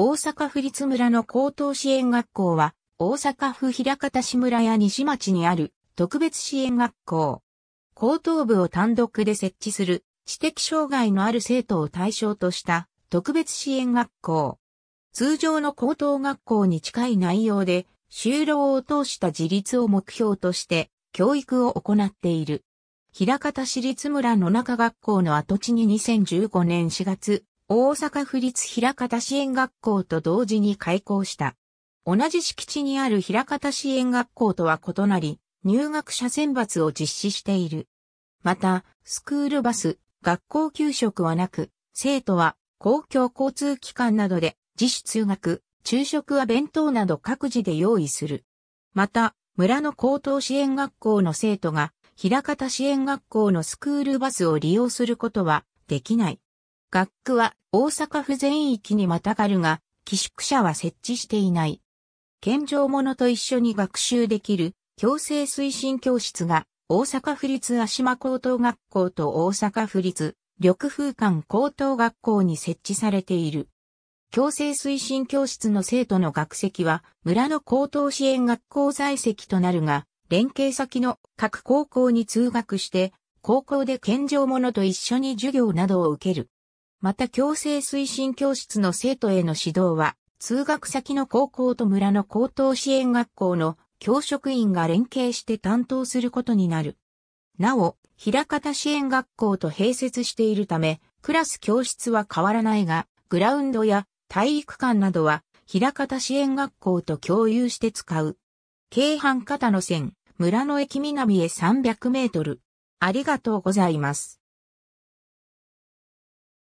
大阪府立村の高等支援学校は、大阪府平方市村や西町にある特別支援学校。高等部を単独で設置する知的障害のある生徒を対象とした特別支援学校。通常の高等学校に近い内容で、就労を通した自立を目標として教育を行っている。平方市立村の中学校の跡地に2015年4月、大阪府立平方支援学校と同時に開校した。同じ敷地にある平方支援学校とは異なり、入学者選抜を実施している。また、スクールバス、学校給食はなく、生徒は公共交通機関などで自主通学、昼食は弁当など各自で用意する。また、村の高等支援学校の生徒が、平方支援学校のスクールバスを利用することはできない。学区は大阪府全域にまたがるが、寄宿舎は設置していない。健常者と一緒に学習できる、強制推進教室が、大阪府立足間高等学校と大阪府立緑風館高等学校に設置されている。強制推進教室の生徒の学籍は村の高等支援学校在籍となるが、連携先の各高校に通学して、高校で健常者と一緒に授業などを受ける。また強制推進教室の生徒への指導は、通学先の高校と村の高等支援学校の教職員が連携して担当することになる。なお、平方支援学校と併設しているため、クラス教室は変わらないが、グラウンドや体育館などは、平方支援学校と共有して使う。京阪片の線、村の駅南へ300メートル。ありがとうございます。